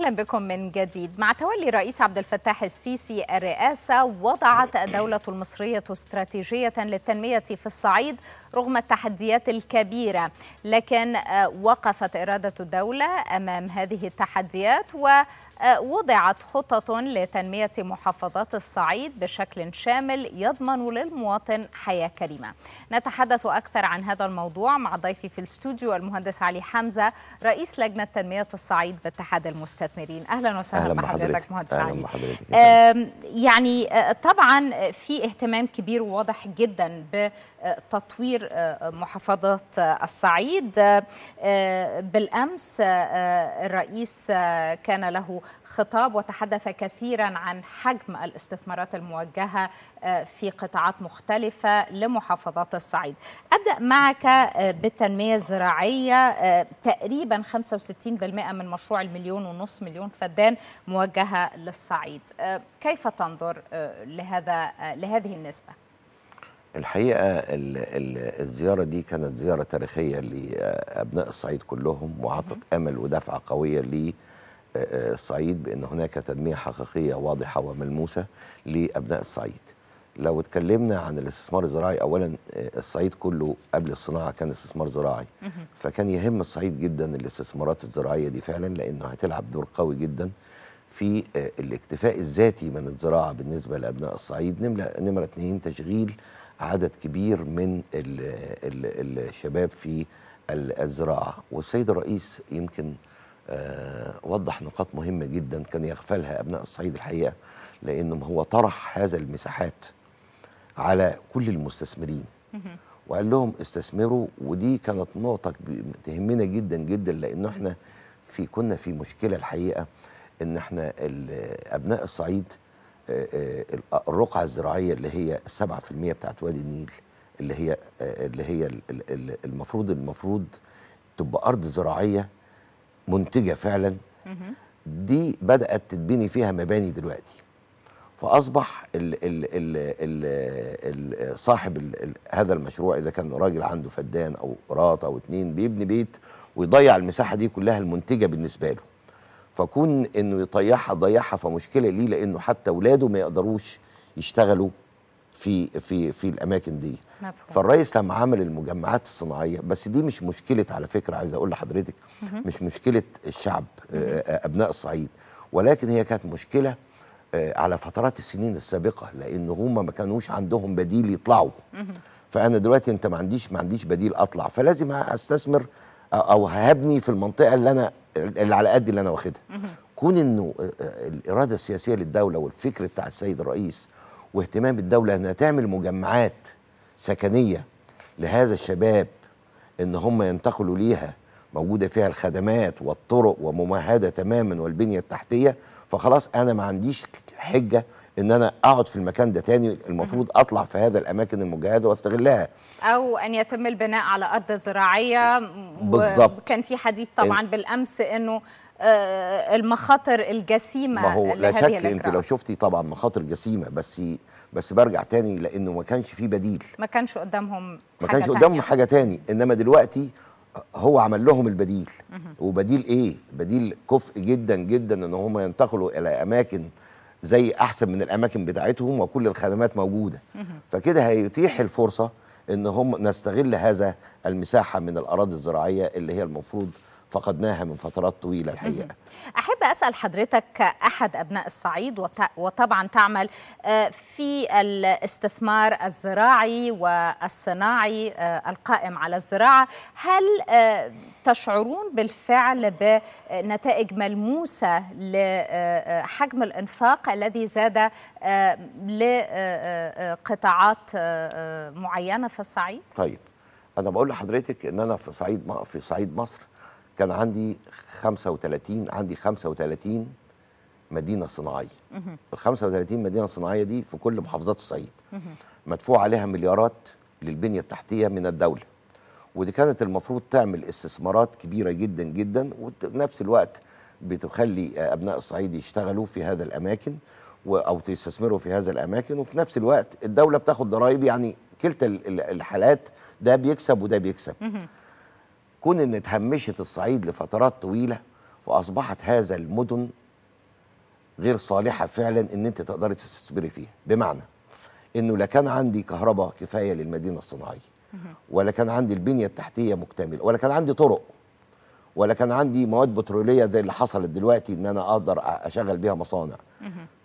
أهلا بكم من جديد مع تولي رئيس عبد الفتاح السيسي الرئاسة وضعت الدولة المصرية استراتيجية للتنمية في الصعيد رغم التحديات الكبيرة لكن آه، وقفت إرادة الدولة أمام هذه التحديات و آه، وضعت خطط لتنمية محافظات الصعيد بشكل شامل يضمن للمواطن حياة كريمة نتحدث أكثر عن هذا الموضوع مع ضيفي في الاستوديو المهندس علي حمزة رئيس لجنة تنمية الصعيد باتحاد المستثمرين مهندس ميرين اهلا وسهلا أهلا بحضرتك مهندس أهلا علي بحضرتك. يعني آه، طبعا آه، في اهتمام كبير وواضح جدا بتطوير آه، محافظه الصعيد بالامس الرئيس كان له خطاب وتحدث كثيرا عن حجم الاستثمارات الموجهة آه، في قطاعات مختلفة لمحافظات الصعيد أبدأ معك آه، بالتنمية الزراعية آه، تقريبا 65% من مشروع المليون ونصف مليون فدان موجهة للصعيد كيف تنظر لهذا لهذه النسبة؟ الحقيقة الزيارة دي كانت زيارة تاريخية لأبناء الصعيد كلهم وعطت أمل ودفعة قوية ليه الصعيد بأن هناك تنمية حقيقية واضحة وملموسة لأبناء الصعيد لو اتكلمنا عن الاستثمار الزراعي اولا الصعيد كله قبل الصناعه كان استثمار زراعي فكان يهم الصعيد جدا الاستثمارات الزراعيه دي فعلا لانه هتلعب دور قوي جدا في آه، الاكتفاء الذاتي من الزراعه بالنسبه لابناء الصعيد نمره اثنين تشغيل عدد كبير من الـ الـ الشباب في الزراعه والسيد الرئيس يمكن وضح نقاط مهمة جدا كان يغفلها أبناء الصعيد الحقيقة لأنه هو طرح هذا المساحات على كل المستثمرين وقال لهم استثمروا ودي كانت نقطة تهمنا جدا جدا لأنه احنا في كنا في مشكلة الحقيقة إن احنا أبناء الصعيد الرقعة الزراعية اللي هي 7% بتاعت وادي النيل اللي هي اللي هي المفروض المفروض تبقى أرض زراعية منتجه فعلا دي بدات تتبني فيها مباني دلوقتي فاصبح الـ الـ الـ الـ الـ صاحب الـ الـ هذا المشروع اذا كان راجل عنده فدان او قراط او اتنين بيبني بيت ويضيع المساحه دي كلها المنتجه بالنسبه له فكون انه يطيحها ضيعها فمشكله ليه لانه حتى اولاده ما يقدروش يشتغلوا في في في الاماكن دي مفهوم. فالرئيس لما عمل المجمعات الصناعيه بس دي مش مشكله على فكره عايز اقول لحضرتك مش مشكله الشعب آه، آه، ابناء الصعيد ولكن هي كانت مشكله آه، على فترات السنين السابقه لان هم ما كانوش عندهم بديل يطلعوا فانا دلوقتي انت ما عنديش ما عنديش بديل اطلع فلازم استثمر او هبني في المنطقه اللي انا اللي على قد اللي انا واخدها كون انه الاراده السياسيه للدوله والفكر بتاع السيد الرئيس واهتمام الدوله انها تعمل مجمعات سكنيه لهذا الشباب ان هم ينتقلوا ليها موجوده فيها الخدمات والطرق وممهده تماما والبنيه التحتيه فخلاص انا ما عنديش حجه ان انا اقعد في المكان ده تاني المفروض اطلع في هذا الاماكن المجهده واستغلها او ان يتم البناء على ارض زراعيه بالظبط كان في حديث طبعا بالامس انه آه، المخاطر الجسيمه ما هو لا شك انت لو شفتي طبعا مخاطر جسيمه بس بس برجع تاني لانه ما كانش في بديل ما كانش قدامهم ما كانش قدامهم حاجه تاني انما دلوقتي هو عمل لهم البديل وبديل ايه بديل كفء جدا جدا ان هم ينتقلوا الى اماكن زي احسن من الاماكن بتاعتهم وكل الخدمات موجوده فكده هيتيح الفرصه ان هم نستغل هذا المساحه من الاراضي الزراعيه اللي هي المفروض فقدناها من فترات طويلة الحقيقة أحب أسأل حضرتك أحد أبناء الصعيد وطبعا تعمل آه، في الاستثمار الزراعي والصناعي آه، القائم على الزراعة هل آه، تشعرون بالفعل بنتائج ملموسة لحجم الإنفاق الذي زاد لقطاعات معينة في الصعيد؟ طيب أنا بقول لحضرتك إن أنا في صعيد في صعيد مصر كان عندي 35 عندي 35 مدينه صناعيه ال 35 مدينه صناعيه دي في كل محافظات الصعيد مدفوع عليها مليارات للبنيه التحتيه من الدوله ودي كانت المفروض تعمل استثمارات كبيره جدا جدا وفي نفس الوقت بتخلي ابناء الصعيد يشتغلوا في هذا الاماكن او تستثمروا في هذا الاماكن وفي نفس الوقت الدوله بتاخد ضرائب يعني كلتا الحالات ده بيكسب وده بيكسب كون ان اتهمشت الصعيد لفترات طويله فاصبحت هذا المدن غير صالحه فعلا ان انت تقدري تستثمري فيها بمعنى انه لا كان عندي كهرباء كفايه للمدينه الصناعيه ولا كان عندي البنيه التحتيه مكتمله ولا كان عندي طرق ولا كان عندي مواد بتروليه زي اللي حصلت دلوقتي ان انا اقدر اشغل بيها مصانع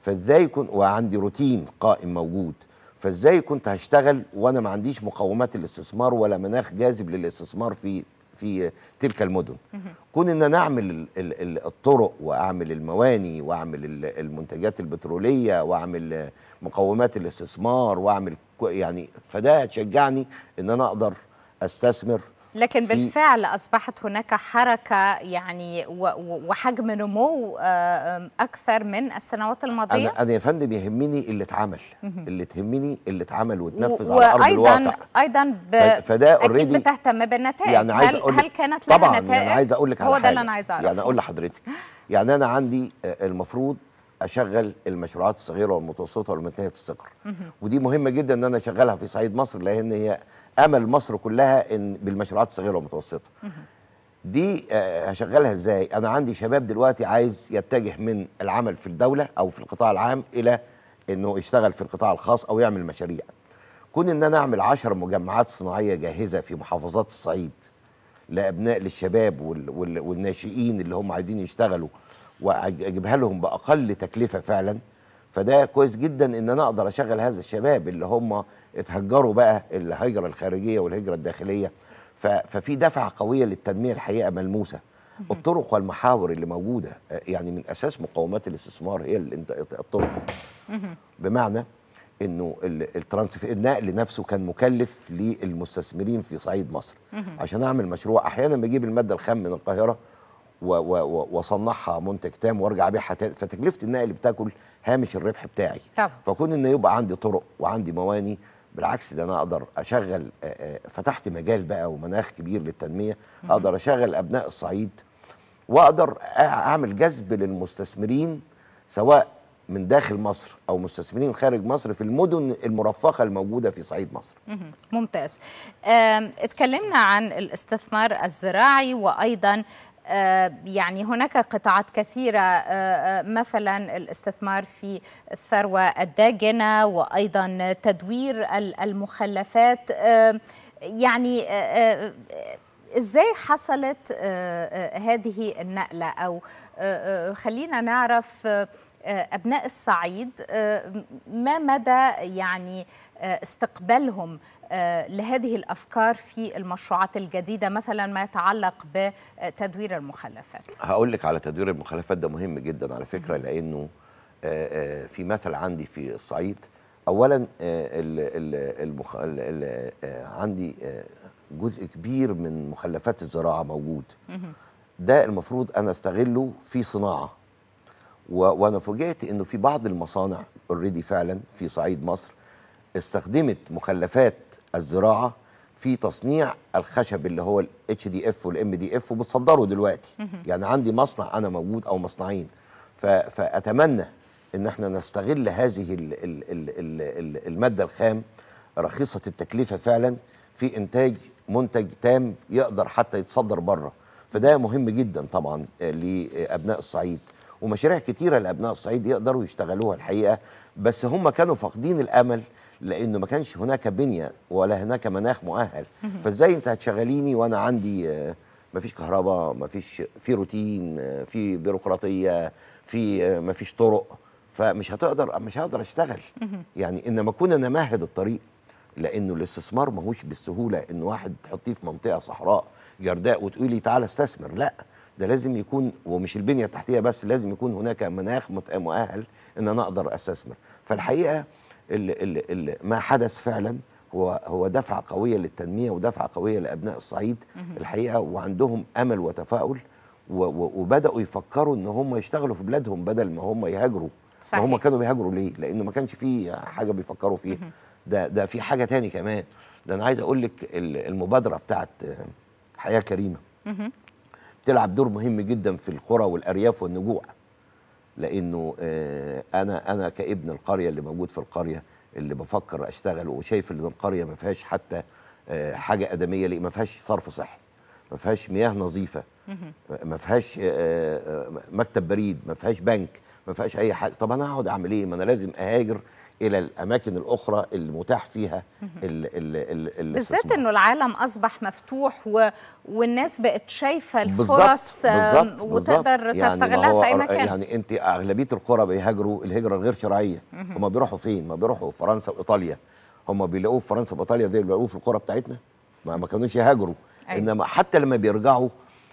فازاي يكون وعندي روتين قائم موجود فازاي كنت هشتغل وانا ما عنديش مقومات الاستثمار ولا مناخ جاذب للاستثمار في في تلك المدن كون ان انا اعمل الطرق واعمل المواني واعمل المنتجات البتروليه واعمل مقومات الاستثمار واعمل يعني فده هتشجعني ان انا اقدر استثمر لكن بالفعل اصبحت هناك حركه يعني وحجم نمو آه، اكثر من السنوات الماضيه انا انا يا فندم يهمني اللي اتعمل اللي تهمني اللي اتعمل واتنفذ على ارض الواقع ايضا ب... فده اوريدي بتهتم بالنتائج يعني عايز هل, هل كانت لها طبعا يعني عايز اقول لك هو ده اللي انا عايز اعرفه يعني اقول لحضرتك يعني انا عندي آه، المفروض اشغل المشروعات الصغيره والمتوسطه والمتناهيه الصغر ودي مهمه جدا ان انا اشغلها في صعيد مصر لان هي امل مصر كلها ان بالمشروعات الصغيره والمتوسطه دي آه، هشغلها ازاي انا عندي شباب دلوقتي عايز يتجه من العمل في الدوله او في القطاع العام الى انه يشتغل في القطاع الخاص او يعمل مشاريع كون ان انا اعمل 10 مجمعات صناعيه جاهزه في محافظات الصعيد لابناء للشباب وال... وال... والناشئين اللي هم عايزين يشتغلوا واجيبها لهم باقل تكلفه فعلا فده كويس جدا ان انا اقدر اشغل هذا الشباب اللي هم اتهجروا بقى الهجره الخارجيه والهجره الداخليه ففي دفعه قويه للتنميه الحقيقه ملموسه الطرق والمحاور اللي موجوده يعني من اساس مقومات الاستثمار هي الطرق بمعنى انه الترانسف النقل نفسه كان مكلف للمستثمرين في صعيد مصر عشان اعمل مشروع احيانا بجيب الماده الخام من القاهره واصنعها منتج تام وارجع ابيعها تاني فتكلفه النقل بتاكل هامش الربح بتاعي طبعا. فكون ان يبقى عندي طرق وعندي مواني بالعكس ده انا اقدر اشغل فتحت مجال بقى ومناخ كبير للتنميه اقدر اشغل ابناء الصعيد واقدر اعمل جذب للمستثمرين سواء من داخل مصر او مستثمرين خارج مصر في المدن المرفخه الموجوده في صعيد مصر. ممتاز. اتكلمنا عن الاستثمار الزراعي وايضا آه، يعني هناك قطاعات كثيرة آه، آه، مثلا الاستثمار في الثروة الداجنة وأيضا تدوير المخلفات يعني ازاي حصلت هذه النقله او خلينا نعرف آه، ابناء الصعيد آه، ما مدى يعني آه، استقبالهم لهذه الافكار في المشروعات الجديده مثلا ما يتعلق بتدوير المخلفات هقول لك على تدوير المخلفات ده مهم جدا على فكره لانه في مثل عندي في الصعيد اولا عندي جزء كبير من مخلفات الزراعه موجود ده المفروض انا استغله في صناعه وانا فوجئت انه في بعض المصانع اوريدي فعلا في صعيد مصر استخدمت مخلفات الزراعه في تصنيع الخشب اللي هو الاتش دي اف والام دي اف وبتصدره دلوقتي يعني عندي مصنع انا موجود او مصنعين فاتمنى ان احنا نستغل هذه ال ال ال ال الماده الخام رخيصه التكلفه فعلا في انتاج منتج تام يقدر حتى يتصدر بره فده مهم جدا طبعا لابناء الصعيد ومشاريع كتيره لابناء الصعيد يقدروا يشتغلوها الحقيقه بس هم كانوا فاقدين الامل لانه ما كانش هناك بنيه ولا هناك مناخ مؤهل فازاي انت هتشغليني وانا عندي آه، ما فيش كهرباء ما فيش في روتين آه، في بيروقراطيه في آه، ما فيش طرق فمش هتقدر مش هقدر اشتغل يعني انما اكون انا مهد الطريق لانه الاستثمار ماهوش بالسهوله ان واحد تحطيه في منطقه صحراء جرداء وتقولي تعالى استثمر لا ده لازم يكون ومش البنيه التحتيه بس لازم يكون هناك مناخ مؤهل ان انا اقدر استثمر فالحقيقه ال ال ال ما حدث فعلا هو هو دفعه قويه للتنميه ودفعه قويه لابناء الصعيد الحقيقه وعندهم امل وتفاؤل وبداوا يفكروا ان هم يشتغلوا في بلادهم بدل ما هم يهاجروا صحيح. ما هم كانوا بيهاجروا ليه لانه ما كانش في حاجه بيفكروا فيها ده ده في حاجه تاني كمان ده انا عايز اقول لك المبادره بتاعت حياه كريمه بتلعب دور مهم جدا في القرى والارياف والنجوع لانه آه، انا انا كابن القريه اللي موجود في القريه اللي بفكر اشتغل وشايف ان القريه ما فيهاش حتى آه، حاجه ادميه ليه ما فيهاش صرف صحي ما فيهاش مياه نظيفه ما فيهاش آه، مكتب بريد ما فيهاش بنك ما فيهاش اي حاجه طب انا هقعد اعمل ايه ما انا لازم اهاجر الى الاماكن الاخرى اللي متاح فيها بالذات انه العالم اصبح مفتوح و... والناس بقت شايفه الفرص وتقدر يعني تستغلها في اي مكان يعني انت اغلبيه القرى بيهاجروا الهجره الغير شرعيه هم بيروحوا فين ما بيروحوا فرنسا وايطاليا هم بيلاقوه في فرنسا وايطاليا زي بيلاقوه في القرى بتاعتنا ما, ما كانوش يهاجروا أيوة. انما حتى لما بيرجعوا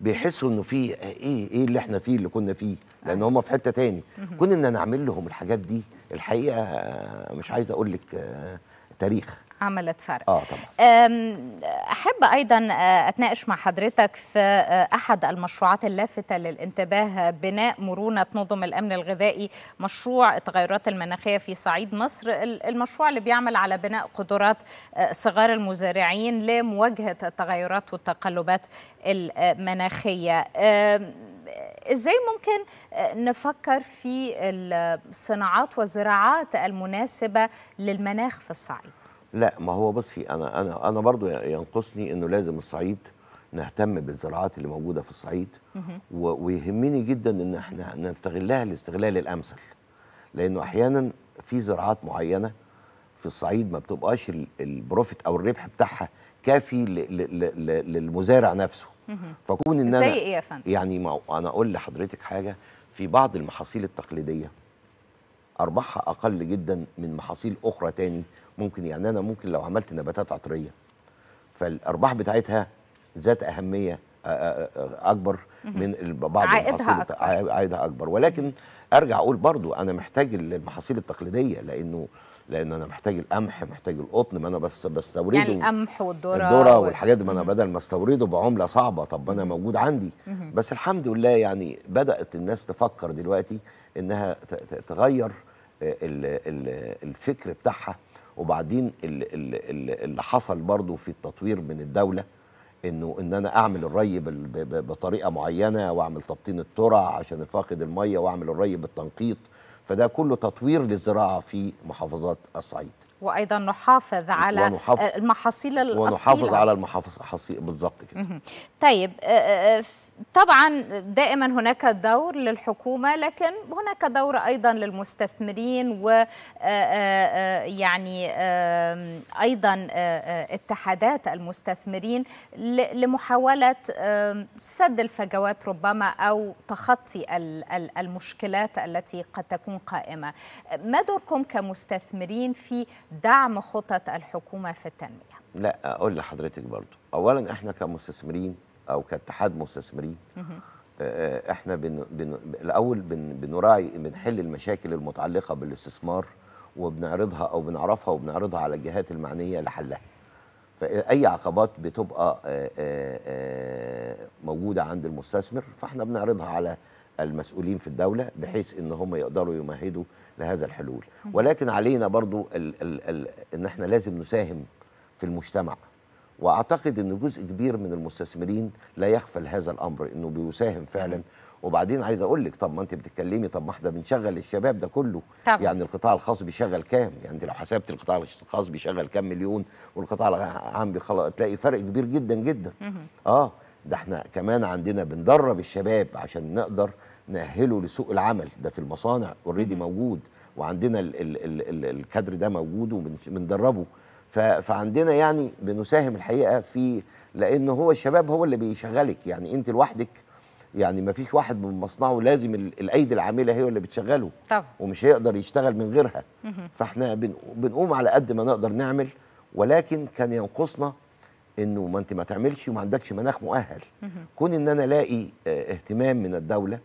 بيحسوا انه في ايه ايه اللي احنا فيه اللي كنا فيه لان أيوة. هم في حته تاني كنا نعمل لهم الحاجات دي الحقيقه مش عايز اقول لك آه، تاريخ عملت فرق آه طبعا. أحب أيضا آه، أتناقش مع حضرتك في آه، أحد المشروعات اللافتة للانتباه بناء مرونة نظم الأمن الغذائي مشروع التغيرات المناخية في صعيد مصر المشروع اللي بيعمل على بناء قدرات صغار المزارعين لمواجهة التغيرات والتقلبات المناخية ازاي ممكن آه، نفكر في الصناعات والزراعات المناسبه للمناخ في الصعيد لا ما هو بصي انا انا انا برضو ينقصني انه لازم الصعيد نهتم بالزراعات اللي موجوده في الصعيد ويهمني جدا ان احنا نستغلها الاستغلال الامثل لانه احيانا في زراعات معينه في الصعيد ما بتبقاش البروفيت او الربح بتاعها كافي للمزارع نفسه فكون ان انا زي ايه يا فندم يعني ما انا اقول لحضرتك حاجه في بعض المحاصيل التقليديه ارباحها اقل جدا من محاصيل اخرى تاني ممكن يعني انا ممكن لو عملت نباتات عطريه فالارباح بتاعتها ذات اهميه اكبر من بعض عائدها أكبر. عائدها اكبر ولكن ارجع اقول برضو انا محتاج المحاصيل التقليديه لانه لان انا محتاج القمح محتاج القطن ما انا بس بستورده يعني القمح والذره الذره والحاجات دي ما انا بدل ما استورده بعمله صعبه طب ما انا موجود عندي بس الحمد لله يعني بدات الناس تفكر دلوقتي انها تغير آه، الفكر بتاعها وبعدين اللي حصل برضو في التطوير من الدوله انه ان انا اعمل الري بطريقه معينه واعمل تبطين الترع عشان فاقد الميه واعمل الري بالتنقيط فده كله تطوير للزراعه في محافظات الصعيد وايضا نحافظ على ونحافظ آه، المحاصيل الاصيله ونحافظ على المحاصيل بالظبط كده طيب آه، آه، طبعا دائما هناك دور للحكومه لكن هناك دور ايضا للمستثمرين و يعني ايضا اتحادات المستثمرين لمحاوله سد الفجوات ربما او تخطي المشكلات التي قد تكون قائمه ما دوركم كمستثمرين في دعم خطط الحكومه في التنميه لا اقول لحضرتك برضو اولا احنا كمستثمرين او كاتحاد مستثمرين آه، آه، احنا بن بن الاول بن بنراعي بنحل المشاكل المتعلقه بالاستثمار وبنعرضها او بنعرفها وبنعرضها على الجهات المعنيه لحلها فاي عقبات بتبقى آه، موجوده عند المستثمر فاحنا بنعرضها على المسؤولين في الدوله بحيث ان هم يقدروا يمهدوا لهذا الحلول ولكن علينا برضو الـ الـ الـ ان احنا لازم نساهم في المجتمع واعتقد ان جزء كبير من المستثمرين لا يغفل هذا الامر انه بيساهم فعلا وبعدين عايز اقول لك طب ما انت بتتكلمي طب ما احنا بنشغل الشباب ده كله طبعا. يعني القطاع الخاص بيشغل كام يعني انت لو حسبت القطاع الخاص بيشغل كام مليون والقطاع العام تلاقي فرق كبير جدا جدا اه ده احنا كمان عندنا بندرب الشباب عشان نقدر نأهله لسوق العمل ده في المصانع اوريدي موجود وعندنا ال ال ال ال الكادر ده موجود وبندربه فعندنا يعني بنساهم الحقيقه في لان هو الشباب هو اللي بيشغلك يعني انت لوحدك يعني ما فيش واحد من مصنعه لازم الايدي العامله هي اللي بتشغله طبعا. ومش هيقدر يشتغل من غيرها فاحنا بنقوم على قد ما نقدر نعمل ولكن كان ينقصنا انه ما انت ما تعملش وما عندكش مناخ مؤهل كون ان انا الاقي آه، اهتمام من الدوله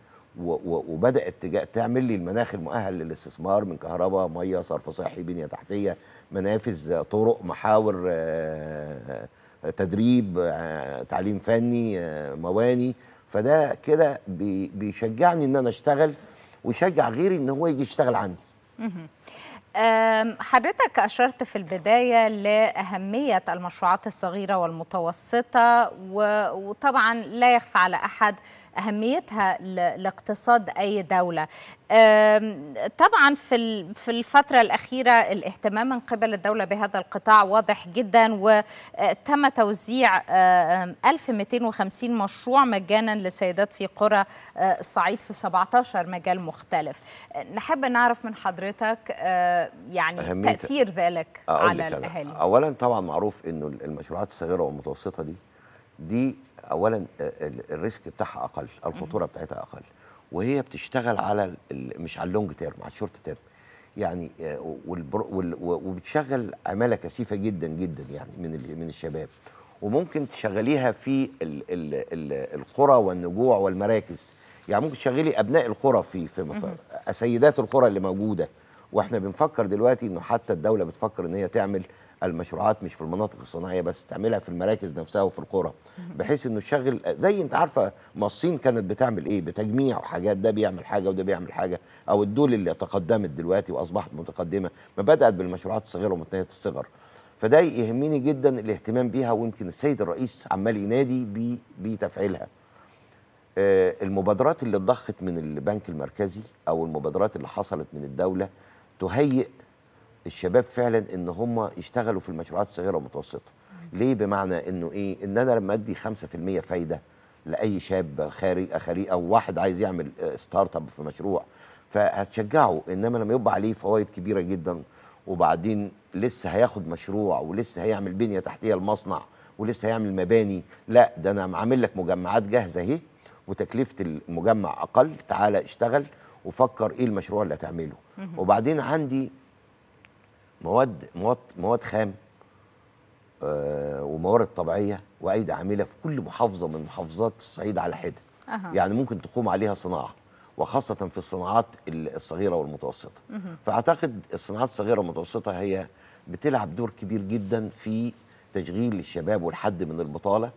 وبدات تعمل لي المناخ المؤهل للاستثمار من كهرباء ميه صرف صحي بنيه تحتيه منافذ طرق محاور آه، آه، تدريب آه، تعليم فني مواني فده كده بيشجعني ان انا اشتغل ويشجع غيري ان هو يجي يشتغل عندي حضرتك أشرت في البداية لأهمية المشروعات الصغيرة والمتوسطة وطبعا لا يخفى على أحد أهميتها لاقتصاد أي دولة طبعا في في الفترة الأخيرة الاهتمام من قبل الدولة بهذا القطاع واضح جدا وتم توزيع 1250 مشروع مجانا للسيدات في قرى الصعيد أه، في 17 مجال مختلف نحب نعرف من حضرتك أه، يعني أهمية تأثير ذلك على الأهالي أولا طبعا معروف أنه المشروعات الصغيرة والمتوسطة دي دي اولا آه، الريسك بتاعها اقل الخطوره بتاعتها اقل وهي بتشتغل على مش على اللونج تيرم على الشورت تيرم يعني آه، وبتشغل عماله كثيفه جدا جدا يعني من من الشباب وممكن تشغليها في الـ الـ الـ القرى والنجوع والمراكز يعني ممكن تشغلي ابناء القرى في, في سيدات القرى اللي موجوده واحنا بنفكر دلوقتي انه حتى الدوله بتفكر ان هي تعمل المشروعات مش في المناطق الصناعيه بس تعملها في المراكز نفسها وفي القرى بحيث انه تشغل زي انت عارفه ما الصين كانت بتعمل ايه بتجميع حاجات ده بيعمل حاجه وده بيعمل حاجه او الدول اللي تقدمت دلوقتي واصبحت متقدمه ما بدات بالمشروعات الصغيره ومتناهيه الصغر فده يهمني جدا الاهتمام بيها ويمكن السيد الرئيس عمال ينادي بتفعيلها آه، المبادرات اللي اتضخت من البنك المركزي او المبادرات اللي حصلت من الدوله تهيئ الشباب فعلا ان هم يشتغلوا في المشروعات الصغيره والمتوسطه ليه بمعنى انه ايه ان انا لما ادي 5% فايده لاي شاب خارج اخري او واحد عايز يعمل ستارت آه، اب في مشروع فهتشجعه انما لما يبقى عليه فوائد كبيره جدا وبعدين لسه هياخد مشروع ولسه هيعمل بنيه تحتيه المصنع ولسه هيعمل مباني لا ده انا عامل لك مجمعات جاهزه اهي وتكلفه المجمع اقل تعالى اشتغل وفكر ايه المشروع اللي هتعمله وبعدين عندي مواد مواد مواد خام آه، وموارد طبيعيه وايدي عامله في كل محافظه من محافظات الصعيد على حده أه. يعني ممكن تقوم عليها صناعه وخاصه في الصناعات الصغيره والمتوسطه أه. فاعتقد الصناعات الصغيره والمتوسطه هي بتلعب دور كبير جدا في تشغيل الشباب والحد من البطاله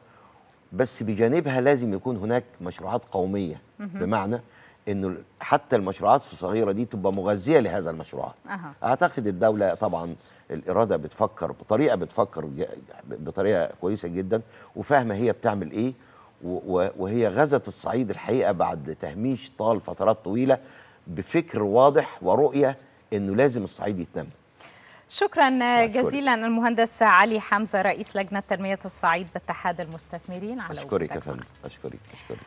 بس بجانبها لازم يكون هناك مشروعات قوميه أه. بمعنى انه حتى المشروعات الصغيره دي تبقى مغذيه لهذا المشروعات أه. اعتقد الدوله طبعا الاراده بتفكر بطريقه بتفكر بطريقه كويسه جدا وفاهمه هي بتعمل ايه وهي غزت الصعيد الحقيقه بعد تهميش طال فترات طويله بفكر واضح ورؤيه انه لازم الصعيد يتنمى شكرا جزيلا المهندس علي حمزه رئيس لجنه تنميه الصعيد باتحاد المستثمرين على اشكرك يا فندم اشكرك اشكرك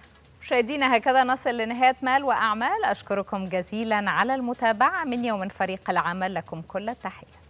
مشاهدينا هكذا نصل لنهاية مال وأعمال أشكركم جزيلا على المتابعة من يوم فريق العمل لكم كل التحية